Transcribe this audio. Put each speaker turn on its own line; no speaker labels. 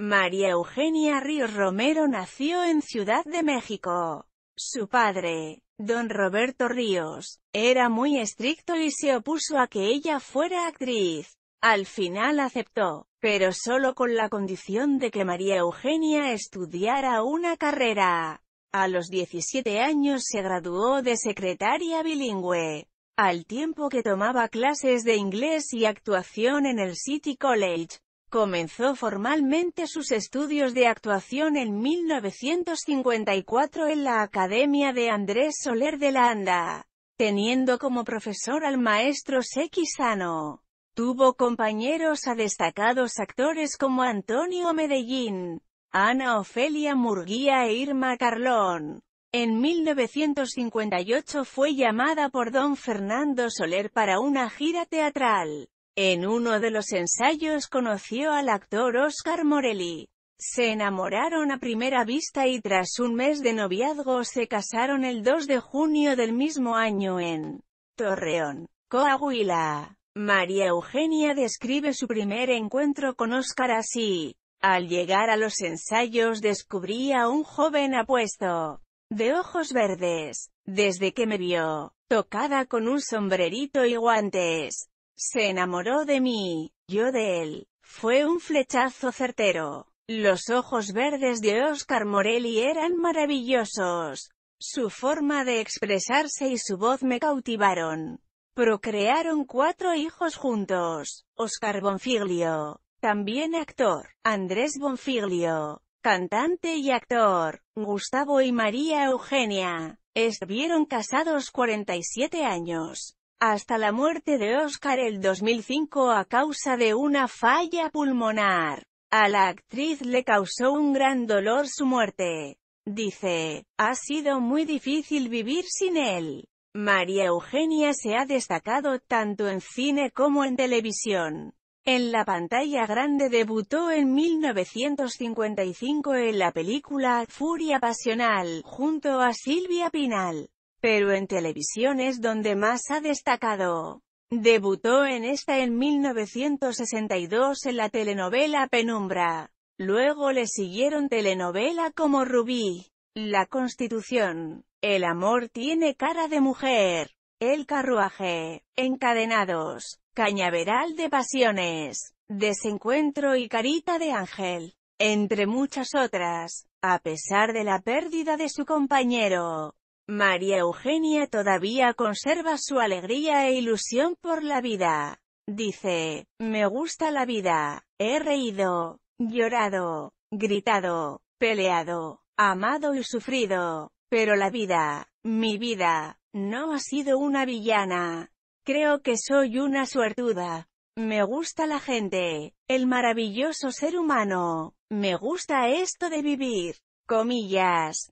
María Eugenia Ríos Romero nació en Ciudad de México. Su padre, don Roberto Ríos, era muy estricto y se opuso a que ella fuera actriz. Al final aceptó, pero solo con la condición de que María Eugenia estudiara una carrera. A los 17 años se graduó de secretaria bilingüe, al tiempo que tomaba clases de inglés y actuación en el City College. Comenzó formalmente sus estudios de actuación en 1954 en la Academia de Andrés Soler de la ANDA, teniendo como profesor al maestro Sequisano. Tuvo compañeros a destacados actores como Antonio Medellín, Ana Ofelia Murguía e Irma Carlón. En 1958 fue llamada por don Fernando Soler para una gira teatral. En uno de los ensayos conoció al actor Oscar Morelli. Se enamoraron a primera vista y tras un mes de noviazgo se casaron el 2 de junio del mismo año en Torreón, Coahuila. María Eugenia describe su primer encuentro con Oscar así. Al llegar a los ensayos descubrí a un joven apuesto, de ojos verdes, desde que me vio, tocada con un sombrerito y guantes. Se enamoró de mí, yo de él. Fue un flechazo certero. Los ojos verdes de Oscar Morelli eran maravillosos. Su forma de expresarse y su voz me cautivaron. Procrearon cuatro hijos juntos. Oscar Bonfiglio, también actor. Andrés Bonfiglio, cantante y actor. Gustavo y María Eugenia. Estuvieron casados 47 años hasta la muerte de Oscar el 2005 a causa de una falla pulmonar. A la actriz le causó un gran dolor su muerte. Dice, ha sido muy difícil vivir sin él. María Eugenia se ha destacado tanto en cine como en televisión. En la pantalla grande debutó en 1955 en la película Furia Pasional, junto a Silvia Pinal pero en televisión es donde más ha destacado. Debutó en esta en 1962 en la telenovela Penumbra. Luego le siguieron telenovela como Rubí, La Constitución, El amor tiene cara de mujer, El carruaje, Encadenados, Cañaveral de pasiones, Desencuentro y Carita de ángel, entre muchas otras. A pesar de la pérdida de su compañero, María Eugenia todavía conserva su alegría e ilusión por la vida. Dice, me gusta la vida, he reído, llorado, gritado, peleado, amado y sufrido, pero la vida, mi vida, no ha sido una villana. Creo que soy una suertuda. Me gusta la gente, el maravilloso ser humano, me gusta esto de vivir, comillas,